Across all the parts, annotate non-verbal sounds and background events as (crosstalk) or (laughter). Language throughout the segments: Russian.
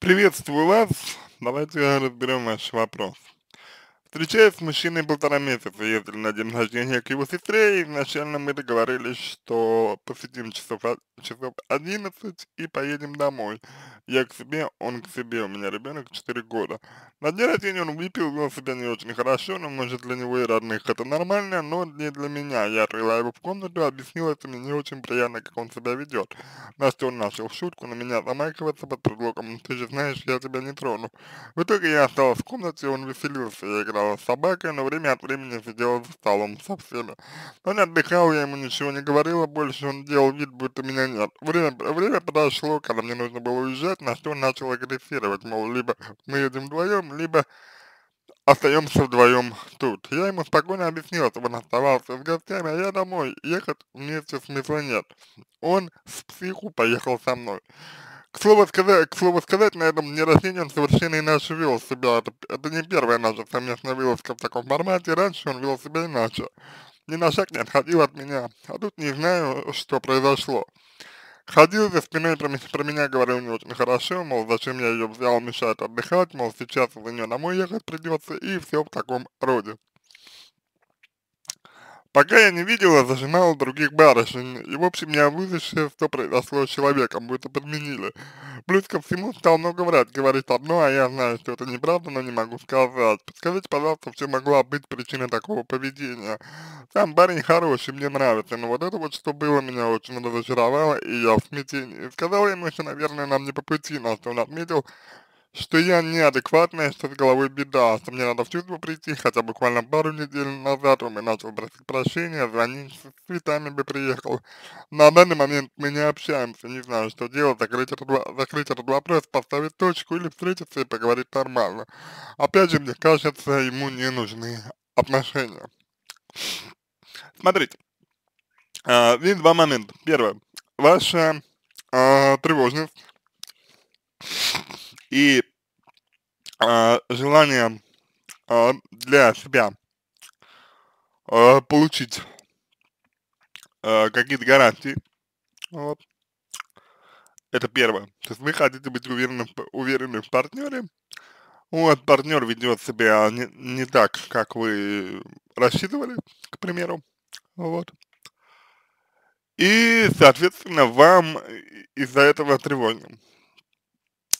Приветствую вас. Давайте разберем ваш вопрос. Встречаясь с мужчиной полтора месяца, ездили на день рождения к его сестре, и изначально мы договорились, что посетим часов, часов 11 и поедем домой. Я к себе, он к себе, у меня ребенок 4 года. На день рождения он выпил, вел себя не очень хорошо, но может для него и родных это нормально, но не для меня. Я отвела его в комнату, объяснила, что мне не очень приятно, как он себя ведет. На что он начал шутку на меня замахиваться под предлогом, ты же знаешь, я тебя не трону. В итоге я осталась в комнате, он веселился, я играл играла с собакой, но время от времени сидела за столом со всеми. Он отдыхал, я ему ничего не говорила, больше он делал вид, будто меня нет. Время, время подошло, когда мне нужно было уезжать, на что он начал агрессировать, мол, либо мы едем вдвоем, либо остаемся вдвоем тут. Я ему спокойно объяснил, чтобы он оставался с гостями, а я домой. Ехать вместе смысла нет. Он с психу поехал со мной к слову сказать, к слову сказать, на этом дне рождения он совершенно иначе вел себя. Это, это не первая наша совместная вылазка в таком формате, раньше он вел себя иначе. Ни на шаг не отходил от меня, а тут не знаю, что произошло. Ходил за спиной про, про меня, говорил не очень хорошо, мол, зачем я ее взял, мешает отдыхать, мол, сейчас за нее домой ехать придется, и все в таком роде. Пока я не видела, зажимала других барышень, и в общем я вызывшая, что произошло с человеком, будто подменили. Плюс ко всему стал много врать, говорит одно, а я знаю, что это неправда, но не могу сказать. Подскажите, пожалуйста, все могла быть причина такого поведения? Там парень хороший, мне нравится, но вот это вот, что было, меня очень разочаровало, и я в смятении. сказала ему, что, наверное, нам не по пути, но что он отметил, что я неадекватная, что с головой беда, что мне надо в чувство прийти, хотя буквально пару недель назад он и начал просить прощения, звонить, с цветами бы приехал. На данный момент мы не общаемся, не знаю, что делать, закрыть этот, закрыть этот вопрос, поставить точку или встретиться и поговорить нормально. Опять же, мне кажется, ему не нужны отношения. Смотрите, а, здесь два момента. Первое, ваша а, тревожность и э, а, желание э, а, для себя э, получить э, какие-то гарантии. Вот. Это первое. То есть вы хотите быть уверены, уверены в партнере. Вот, партнер ведет себя не, не так, как вы рассчитывали, к примеру. Вот. И, соответственно, вам из-за этого тревожно.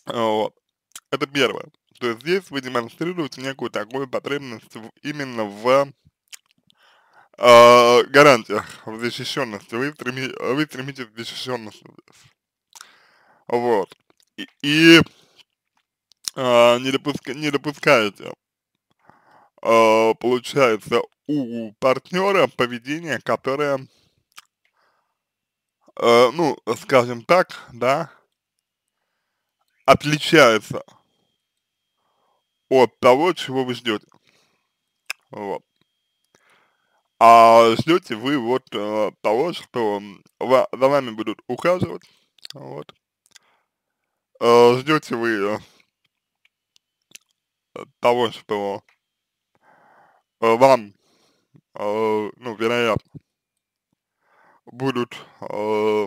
Вот. Это первое. То есть здесь вы демонстрируете некую такую потребность в, именно в э, гарантиях, в защищенности. Вы, стреми, вы стремитесь к защищенности здесь. Вот. И, и э, не, допуска, не допускаете, э, получается, у партнера поведение, которое, э, ну, скажем так, да, отличается от того, чего вы ждете. Вот. А ждете вы вот э, того, что за вами будут ухаживать, вот. Э, ждете вы э, того, что э, вам, э, ну, вероятно, будут э,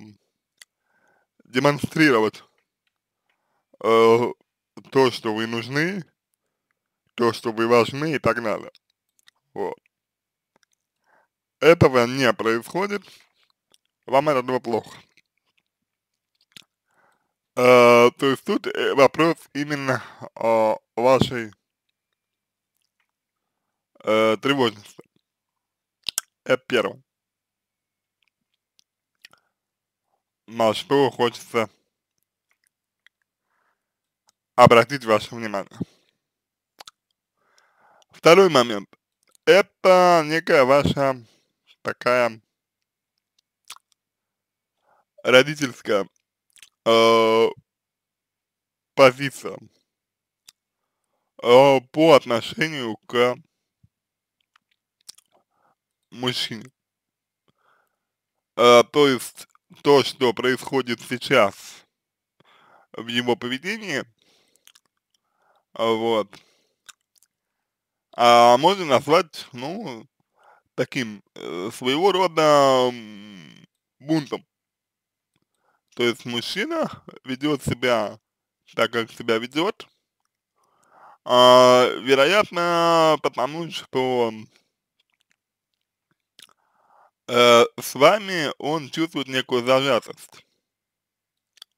демонстрировать э, то, что вы нужны, то, что вы важны и так далее. Вот. Этого не происходит, вам это этого плохо. Э, то есть тут э, вопрос именно э, вашей э, тревожности. Это первое. На что хочется обратить ваше внимание. Второй момент. Это некая ваша такая родительская э, позиция э, по отношению к мужчине. Э, то есть то, что происходит сейчас в его поведении – вот. А можно назвать, ну, таким э, своего рода бунтом. То есть мужчина ведет себя так, как себя ведет, а, вероятно, потому что э, с вами он чувствует некую зажатость.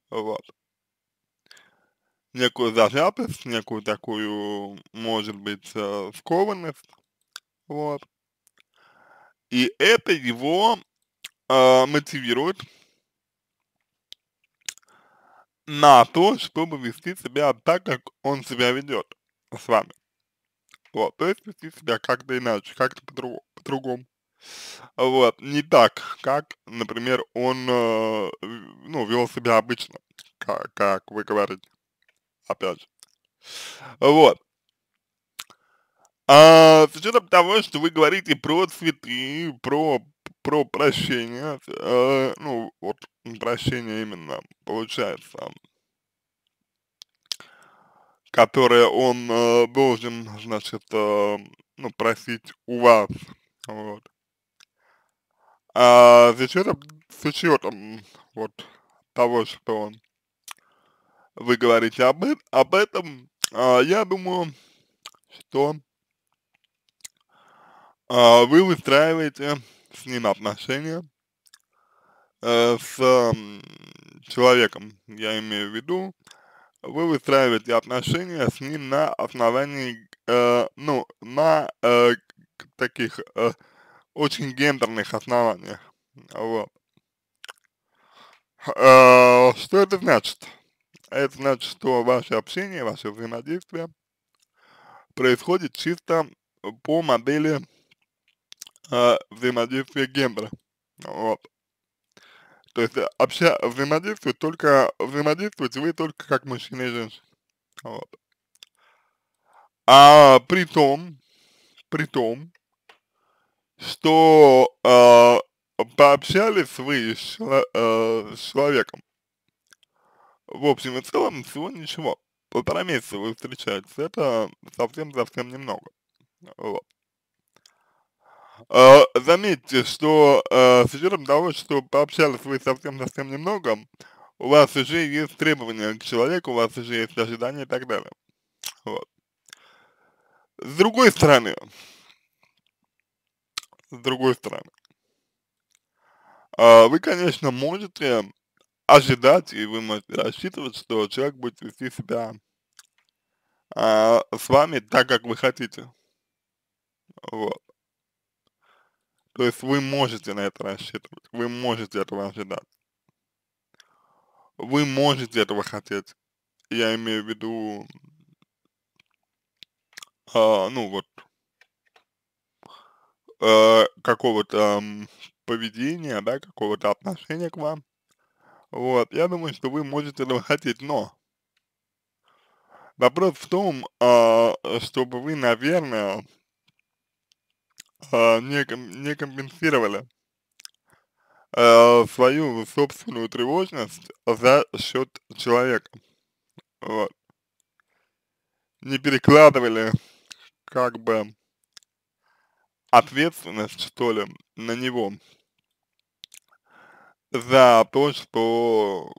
Вот некую зажатость, некую такую, может быть, э, скованность, вот. И это его э, мотивирует на то, чтобы вести себя так, как он себя ведет с вами. Вот, то есть вести себя как-то иначе, как-то по-другому. По, вот, не так, как, например, он, э, ну, вел себя обычно, как, как вы говорите опять же. Вот. А, с учетом того, что вы говорите про цветы, про, про прощение, э, ну, вот прощение именно получается, которое он э, должен, значит, э, ну, просить у вас, вот. А с учетом, с учетом вот того, что он вы говорите об, об этом, а, я думаю, что а, вы выстраиваете с ним отношения э, с э, человеком, я имею в виду, вы выстраиваете отношения с ним на основании, э, ну, на э, таких э, очень гендерных основаниях, вот. Э, что это значит? Это значит, что ваше общение, ваше взаимодействие происходит чисто э, по модели э, взаимодействия гендера. Вот. То есть э, обща, взаимодействует только, взаимодействуете вы только как мужчина и женщина. Вот. А при том, при том, что э, пообщались вы с, э, с человеком, в общем и целом, всего ничего. Полтора месяца вы встречаетесь, это совсем-совсем немного. Вот. Э, заметьте, что э, с учетом того, что пообщались вы совсем-совсем немного, у вас уже есть требования к человеку, у вас уже есть ожидания и так далее. Вот. С другой стороны, с другой стороны, э, вы, конечно, можете ожидать, и вы можете рассчитывать, что человек будет вести себя а, с вами так, как вы хотите. Вот. То есть вы можете на это рассчитывать, вы можете этого ожидать. Вы можете этого хотеть. Я имею в виду, а, ну вот, а, какого-то поведения, да, какого-то отношения к вам, вот, я думаю, что вы можете этого хотеть, но вопрос в том, а, чтобы вы, наверное, а, не, не компенсировали а, свою собственную тревожность за счет человека. Вот. Не перекладывали как бы ответственность, что ли, на него за то, что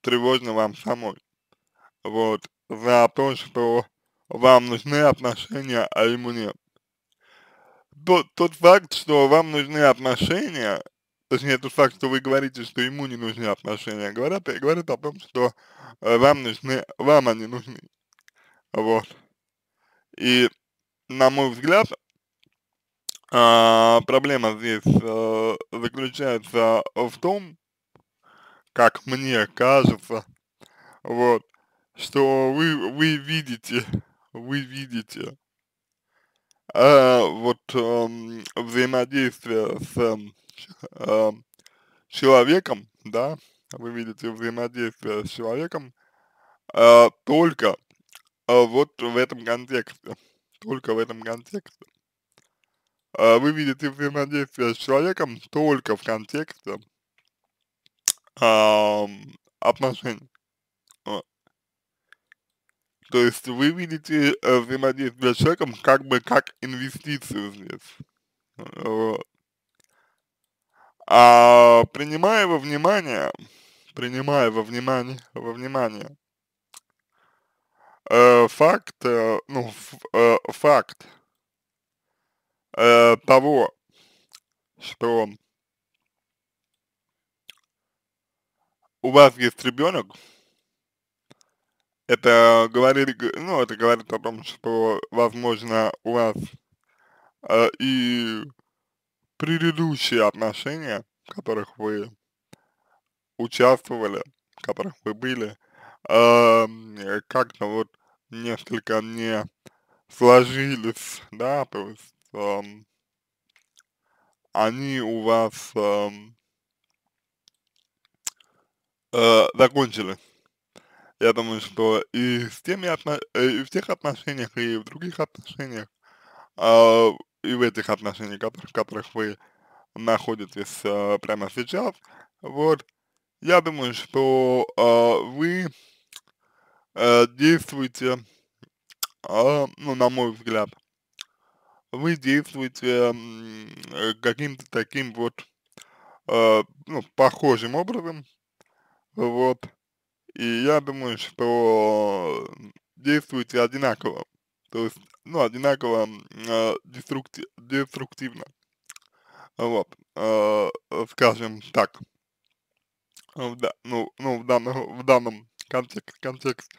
тревожно вам самой. Вот, за то, что вам нужны отношения, а ему нет. Тот, тот факт, что вам нужны отношения, точнее тот факт, что вы говорите, что ему не нужны отношения, говорят, э, говорят о том, что э, вам нужны, вам они нужны. Вот. И, на мой взгляд, а, проблема здесь а, заключается в том, как мне кажется, вот, что вы, вы видите, вы видите а, вот а, взаимодействие с а, человеком, да, вы видите взаимодействие с человеком а, только а, вот в этом контексте, только в этом контексте. А вы видите взаимодействие с человеком только в контексте э, эм, отношений. А. То есть вы видите э, взаимодействие с человеком как бы как инвестицию здесь. Вот. А принимая во внимание, принимая во внимание, во внимание э, факт, э, ну, ф, э, факт э, того, что у вас есть ребенок, это говорит, ну, это говорит о том, что, возможно, у вас э, и предыдущие отношения, в которых вы участвовали, в которых вы были, э, как-то вот несколько не сложились, да, то есть эм, они у вас эм, э, закончились. Я думаю, что и с теми отно э, и в тех отношениях, и в других отношениях, э, и в этих отношениях, в которых вы находитесь э, прямо сейчас, вот, я думаю, что э, вы э, действуете, э, ну, на мой взгляд, вы действуете э, э, каким-то таким вот, э, ну, похожим образом, вот, и я думаю, что действуете одинаково, то есть, ну, одинаково деструкти деструктивно, вот, скажем так, в, ну, ну, в данном, в данном контек контексте.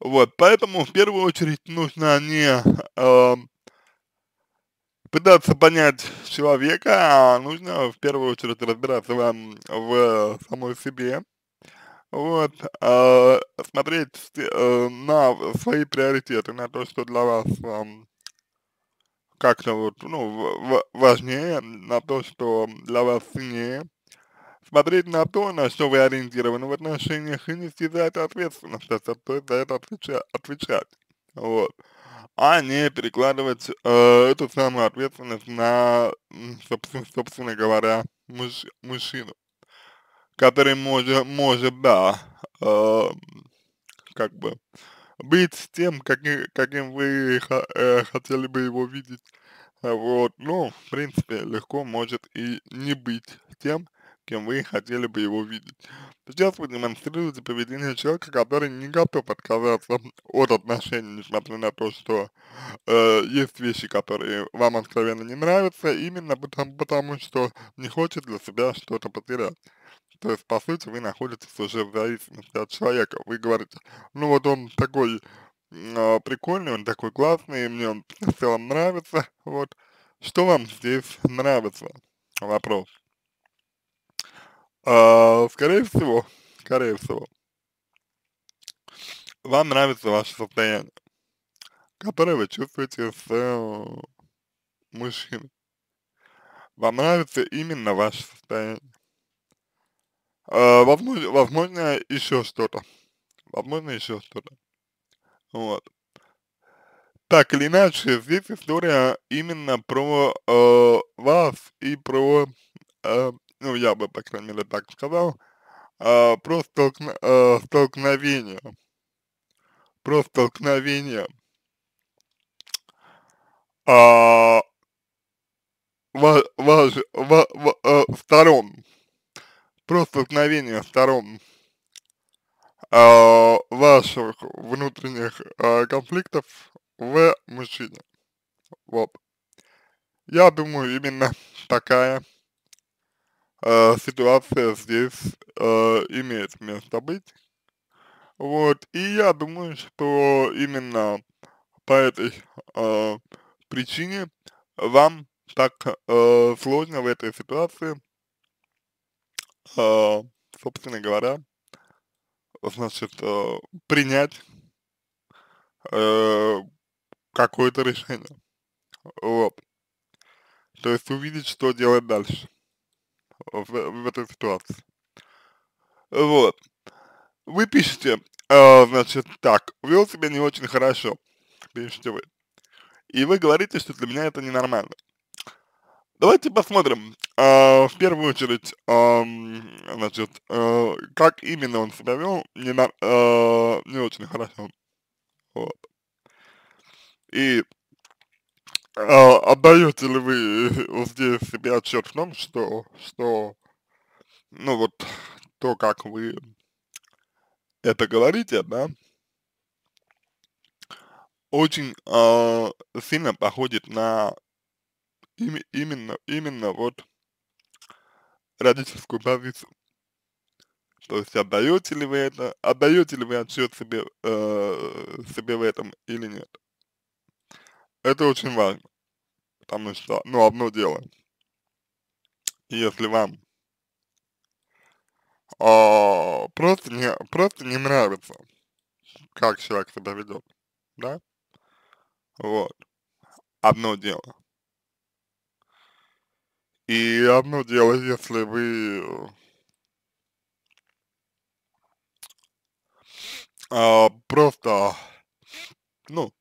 Вот, поэтому в первую очередь нужно не э, пытаться понять человека, а нужно в первую очередь разбираться вам в самой себе, вот, э, смотреть э, на свои приоритеты, на то, что для вас э, как-то вот, ну, важнее, на то, что для вас ценнее, смотреть на то, на что вы ориентированы в отношениях, и нести за это ответственность, за это отвечать, отвечать. вот, а не перекладывать э, эту самую ответственность на, собственно, собственно говоря, муж, мужчину, который может, может, да, э, как бы быть тем, каким, каким вы э, хотели бы его видеть, вот, ну, в принципе, легко может и не быть тем, кем вы хотели бы его видеть. Сейчас вы демонстрируете поведение человека, который не готов отказаться от отношений, несмотря на то, что э, есть вещи, которые вам откровенно не нравятся, именно потому, потому что не хочет для себя что-то потерять. То есть, по сути, вы находитесь уже в зависимости от человека. Вы говорите, ну вот он такой э, прикольный, он такой классный, мне он в целом нравится, вот. Что вам здесь нравится? Вопрос. А, скорее всего, скорее всего, вам нравится ваше состояние, которое вы чувствуете с э, мужчиной. Вам нравится именно ваше состояние. Э, возможно, возможно, еще что-то. Возможно, еще что-то. Вот. Так или иначе, здесь история именно про э, вас и про э, ну я бы, по крайней мере, так сказал, э, а, про столкно, э, а, столкновение, про столкновение э, ваш, ваш, ва, ва, э, сторон, про столкновение сторон э, ваших внутренних э, конфликтов в мужчине. Вот. Я думаю, именно такая Э, ситуация здесь э, имеет место быть. Вот, и я думаю, что именно по этой э, причине вам так э, сложно в этой ситуации, э, собственно говоря, значит, э, принять э, какое-то решение. Вот. То есть увидеть, что делать дальше в, в этой ситуации. Вот. Вы пишете, э, значит, так, вел себя не очень хорошо, пишете вы. И вы говорите, что для меня это ненормально. Давайте посмотрим, э, в первую очередь, э, значит, э, как именно он себя вел не, на, э, не очень хорошо. Вот. И а, отдаете ли вы э, здесь себе отчет в том, что, что, ну вот, то, как вы это говорите, да, очень э, сильно походит на им, именно, именно вот родительскую позицию. То есть отдаете ли вы это, отдаете ли вы отчет себе, э, себе в этом или нет. Это очень важно, потому что, ну, одно дело, если вам э, просто, не, просто не нравится, как человек себя ведет, да, вот, одно дело. И одно дело, если вы э, просто, ну,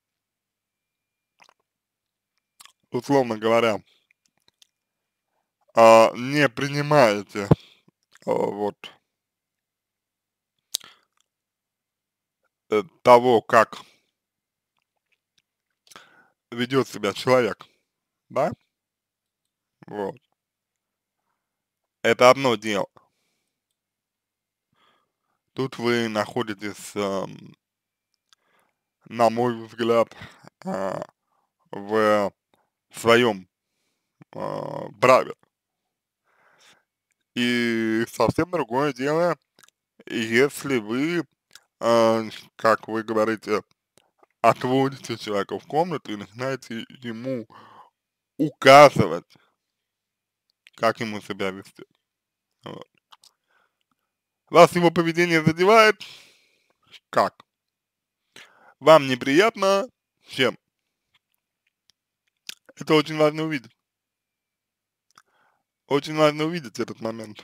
условно говоря, а, не принимаете, а, вот, э, того, как ведет себя человек, да? Вот. Это одно дело. Тут вы находитесь, э, на мой взгляд, э, в в своем э, а, праве. И совсем другое дело, если вы, э, как вы говорите, отводите человека в комнату и начинаете ему указывать, как ему себя вести. Вот. Вас его поведение задевает? Как? Вам неприятно? Чем? Это очень важно увидеть. Очень важно увидеть этот момент.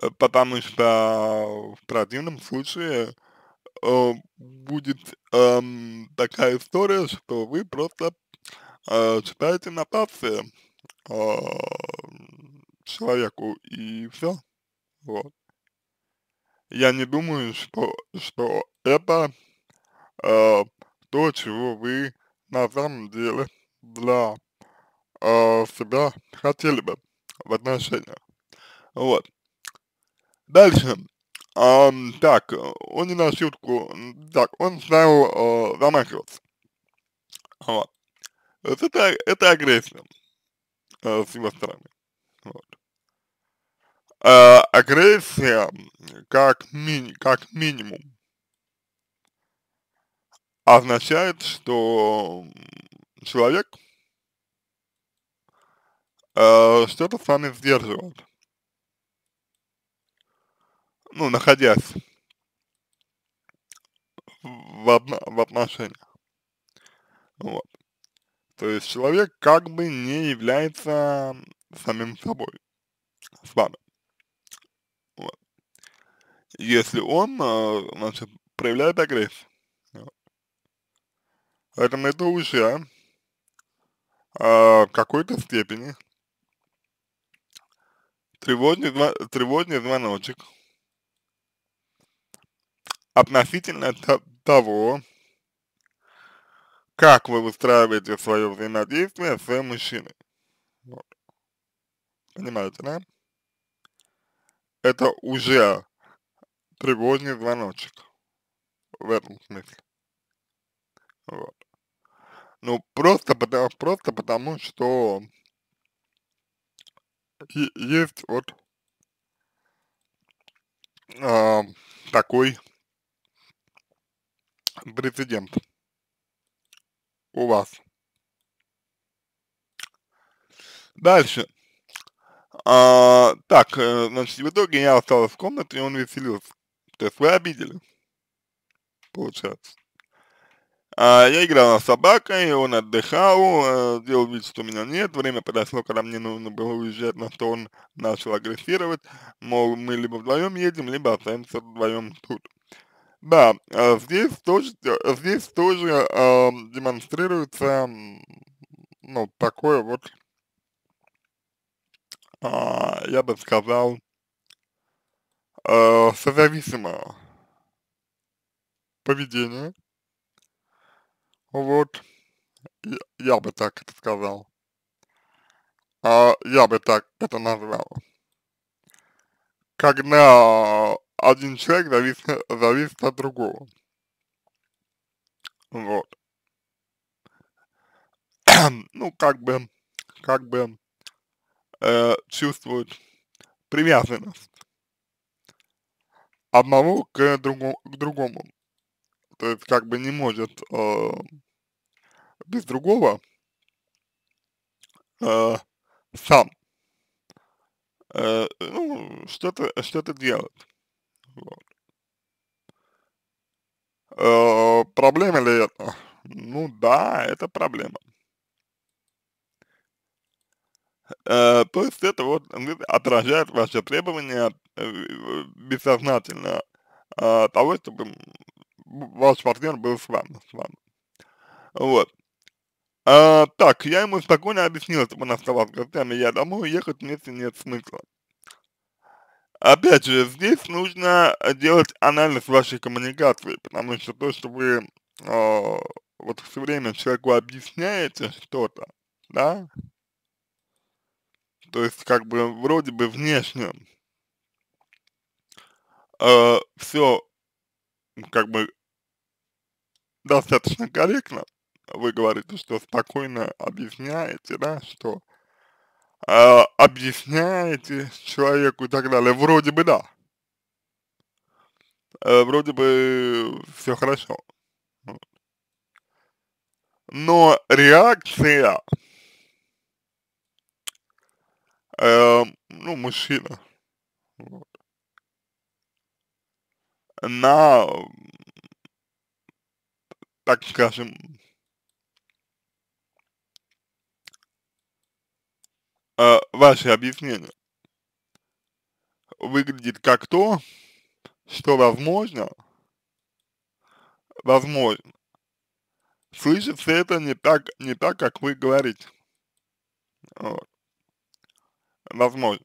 Э, потому что в противном случае э, будет э, такая история, что вы просто э, читаете нотации э, человеку и все. Вот. Я не думаю, что, что это э, то, чего вы на самом деле для э, себя хотели бы в отношениях. Вот. Дальше. Um, так, он не на шутку, так, он стал э, а, замахиваться. Вот. вот. Это, это агрессия э, с его стороны. Вот. Э, агрессия как, ми как минимум означает, что человек э, что-то с вами сдерживает. Ну, находясь в, одно в отношениях. Вот. То есть человек как бы не является самим собой с вами. Вот. Если он, э, значит, проявляет агрессию. Вот. Поэтому это уже а, какой-то степени тревожный, тревожный звоночек относительно того, как вы выстраиваете свое взаимодействие с своим мужчиной. Вот. Понимаете, да? Это уже тревожный звоночек в этом смысле. Вот. Ну, просто потому, просто потому, что есть вот э, такой прецедент у вас. Дальше. А, так, э, значит, в итоге я остался в комнате, и он веселился. То есть вы обидели. Получается. А, я играла с собакой, он отдыхал, э, делал вид, что меня нет. Время подошло, когда мне нужно было уезжать, на что он начал агрессировать. Мол, мы либо вдвоем едем, либо остаемся вдвоем тут. Да, а здесь тоже, здесь тоже э, демонстрируется, ну, такое вот, э, я бы сказал, э, созависимое поведение вот. Я, бы так это сказал. А, я бы так это назвал. Когда один человек зависит, зависит от другого. Вот. (clears throat) ну, как бы, как бы э, чувствует привязанность одного к, другу, к другому. То есть как бы не может э, без другого э, сам э, ну, что-то что то делать. Вот. Э, проблема ли это? Ну да, это проблема. Э, то есть это вот отражает ваши требования э, бессознательно э, того, чтобы ваш партнер был с вами. С вами. Вот. А, так, я ему спокойно объяснил, чтобы он оставался гостями, я домой ехать вместе нет смысла. Опять же, здесь нужно делать анализ вашей коммуникации, потому что то, что вы э, вот все время человеку объясняете что-то, да, то есть как бы вроде бы внешне э, а, все как бы достаточно корректно вы говорите, что спокойно объясняете, да, что э, объясняете человеку и так далее. Вроде бы да. Э, вроде бы все хорошо. Но реакция, э, ну, мужчина, вот, на так скажем, э, ваше объяснение выглядит как то, что возможно, возможно, слышится это не так, не так, как вы говорите. Вот. Возможно.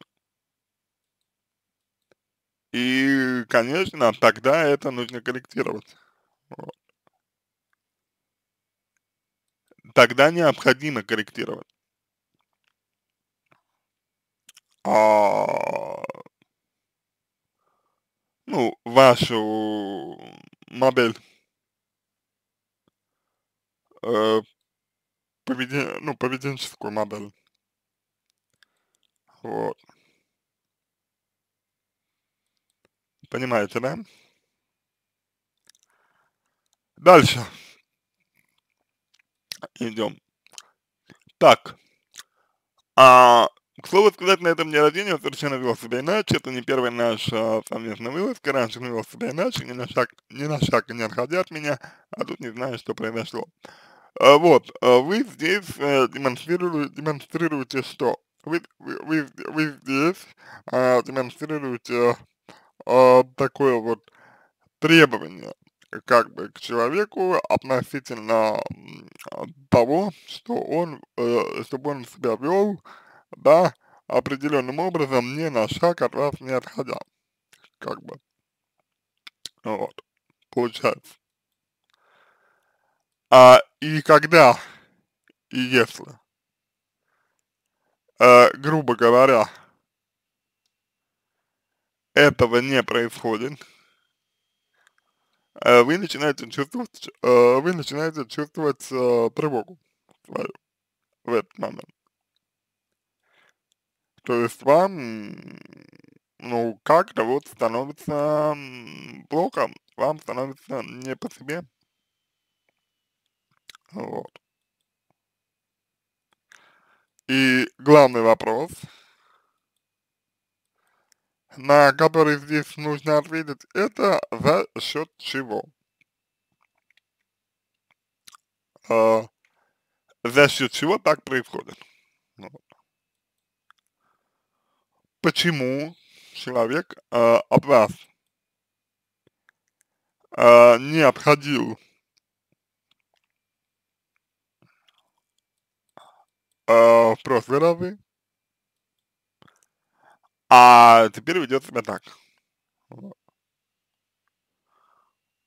И, конечно, тогда это нужно корректировать. Вот. тогда необходимо корректировать. А, ну, вашу модель э, поведен, ну, поведенческую модель. Вот. Понимаете, да? Дальше идем. Так. А, к слову сказать, на этом дне рождения совершенно вел себя иначе. Это не первая наша совместная вылазка. Раньше он вел себя иначе, ни на шаг, ни на шаг не отходя от меня, а тут не знаю, что произошло. А, вот, а вы здесь э, демонстрируете, демонстрируете что? Вы, вы, вы, вы здесь э, демонстрируете э, такое вот требование как бы к человеку относительно а, того, что он, э, чтобы он себя вел, да, определенным образом, не на шаг от вас не отходя, как бы, вот, получается. А, и когда, и если, э, грубо говоря, этого не происходит, а вы начинаете чувствовать, а, вы начинаете чувствовать а, тревогу свою в этот момент. То есть вам, ну, как-то вот становится плохо, вам становится не по себе. Вот. И главный вопрос, на который здесь нужно ответить, это за счет чего? Э, за счет чего так происходит? Ну вот. Почему человек э, а, от вас э, не обходил э, в прошлые разы, а теперь ведет себя так.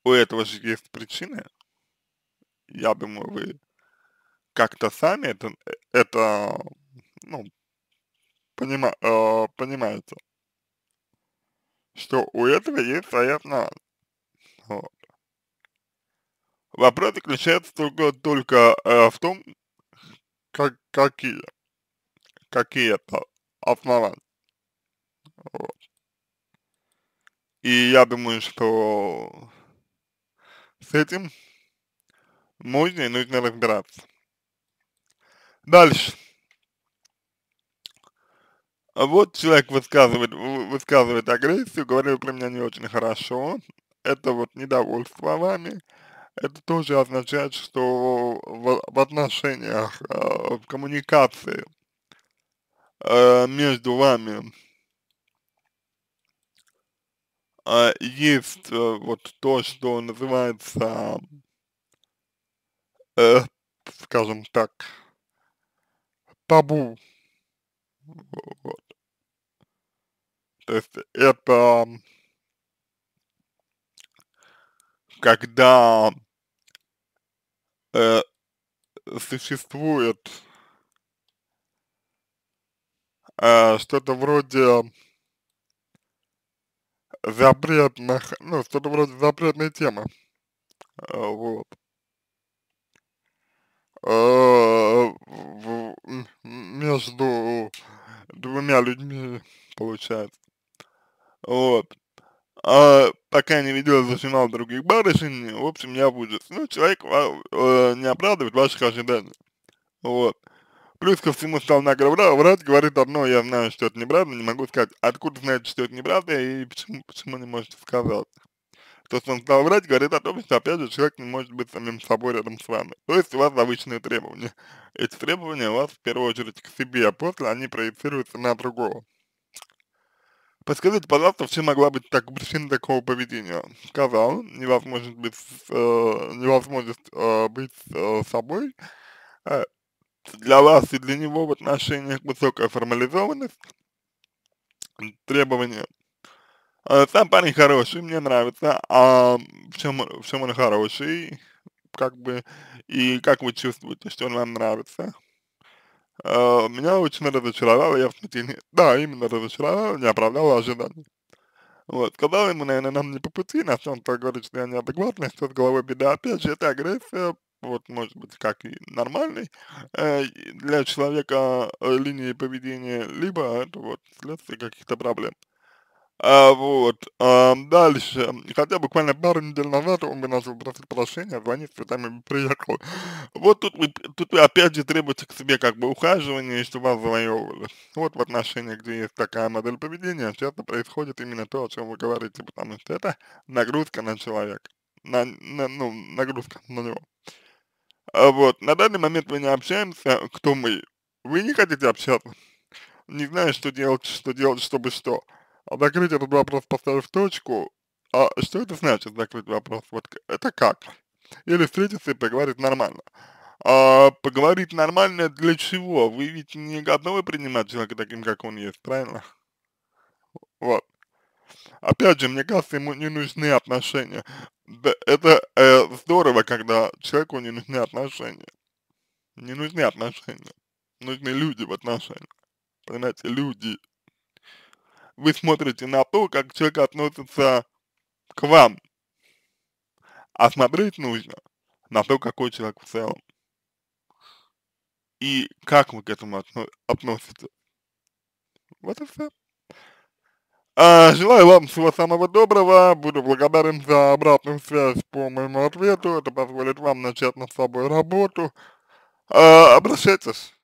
У этого же есть причины. Я думаю, вы как-то сами это, это ну, понима, э, понимаете, что у этого есть своя основа. Вот. Вопрос заключается только, только э, в том, как, какие, какие это основания. И я думаю, что с этим можно и нужно разбираться. Дальше. А вот человек высказывает, высказывает агрессию, говорил про меня не очень хорошо. Это вот недовольство вами. Это тоже означает, что в, в отношениях, э, в коммуникации э, между вами э, есть э, вот то, что называется, э, скажем так, табу. Вот. То есть это когда э, существует э, что-то вроде запретных, ну, что-то вроде запретной темы. А, вот. А, между двумя людьми, получается. Вот. А пока не видел, зачинал других барышень, в общем, я буду. Ну, человек а, э, не оправдывает ваших ожиданий. Вот. Плюс ко всему стал нагло врать, говорит одно, я знаю, что это неправда, не могу сказать, откуда знает, что это неправда и почему, почему не может сказать. То, что он стал врать, говорит о том, что, опять же, человек не может быть самим собой рядом с вами. То есть у вас завышенные требования. Эти требования у вас в первую очередь к себе, а после они проецируются на другого. Подскажите, пожалуйста, в чем могла быть так, причина такого поведения? Сказал, невозможность быть, э, невозможность э, быть э, собой, э, для вас и для него в отношениях высокая формализованность, требования. А сам парень хороший, мне нравится, а в чем, в чем он хороший, как бы, и как вы чувствуете, что он вам нравится? А, меня очень разочаровало, я в смятении, да, именно разочаровало, не оправдало ожиданий. Вот, сказал ему, наверное, нам не по пути, на самом-то говорит, что я неадекватный, что с головой беда, опять же, это агрессия, вот, может быть, как и нормальный э, для человека э, линии поведения, либо это вот следствие каких-то проблем. А, вот, а, дальше, хотя буквально пару недель назад он начал просить прощения, звонить, цветами приехал. Вот тут вы, тут вы опять же требуете к себе как бы ухаживание что вас завоевывали. Вот в отношениях где есть такая модель поведения, часто происходит именно то, о чем вы говорите, потому что это нагрузка на человека, на, на, ну, нагрузка на него. А вот, на данный момент мы не общаемся, кто мы. Вы не хотите общаться, не знаю, что делать, что делать, чтобы что. А закрыть этот вопрос, поставив точку, а что это значит закрыть вопрос? Вот это как? Или встретиться и поговорить нормально. А поговорить нормально для чего? Вы ведь не готовы принимать человека таким, как он есть, правильно? Вот. Опять же, мне кажется, ему не нужны отношения. Это э, здорово, когда человеку не нужны отношения. Не нужны отношения. Нужны люди в отношениях. Понимаете, люди. Вы смотрите на то, как человек относится к вам. А смотреть нужно на то, какой человек в целом. И как вы к этому отно относитесь. Вот и все. А, желаю вам всего самого доброго, буду благодарен за обратную связь по моему ответу, это позволит вам начать над собой работу. А, обращайтесь.